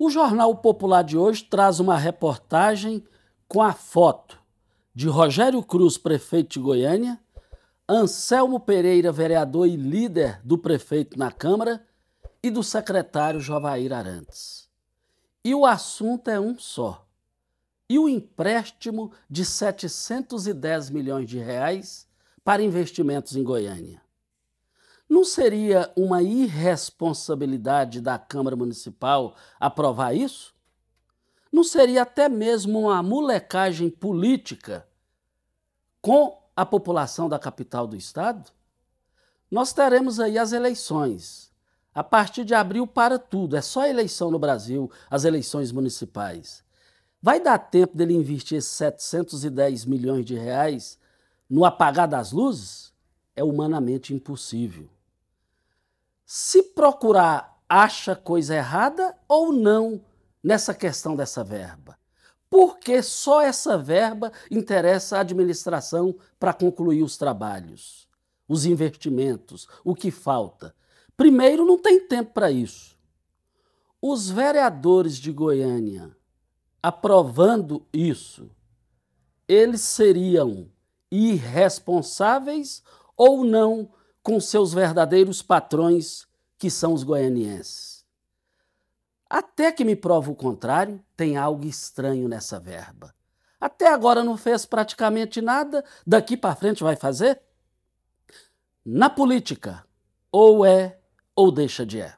O Jornal Popular de hoje traz uma reportagem com a foto de Rogério Cruz, prefeito de Goiânia, Anselmo Pereira, vereador e líder do prefeito na Câmara, e do secretário Jovair Arantes. E o assunto é um só. E o empréstimo de 710 milhões de reais para investimentos em Goiânia. Não seria uma irresponsabilidade da Câmara Municipal aprovar isso? Não seria até mesmo uma molecagem política com a população da capital do Estado? Nós teremos aí as eleições. A partir de abril para tudo, é só eleição no Brasil, as eleições municipais. Vai dar tempo dele investir esses 710 milhões de reais no apagar das luzes? É humanamente impossível se procurar, acha coisa errada ou não nessa questão dessa verba? Porque só essa verba interessa à administração para concluir os trabalhos, os investimentos, o que falta? Primeiro, não tem tempo para isso. Os vereadores de Goiânia aprovando isso, eles seriam irresponsáveis ou não com seus verdadeiros patrões que são os goianienses. Até que me prova o contrário, tem algo estranho nessa verba. Até agora não fez praticamente nada, daqui para frente vai fazer? Na política, ou é ou deixa de é.